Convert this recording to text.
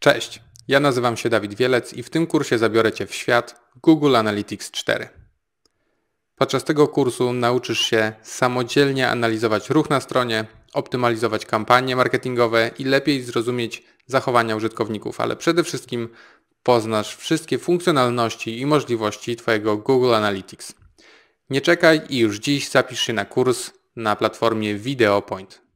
Cześć, ja nazywam się Dawid Wielec i w tym kursie zabiorę Cię w świat Google Analytics 4. Podczas tego kursu nauczysz się samodzielnie analizować ruch na stronie, optymalizować kampanie marketingowe i lepiej zrozumieć zachowania użytkowników, ale przede wszystkim poznasz wszystkie funkcjonalności i możliwości Twojego Google Analytics. Nie czekaj i już dziś zapisz się na kurs na platformie VideoPoint.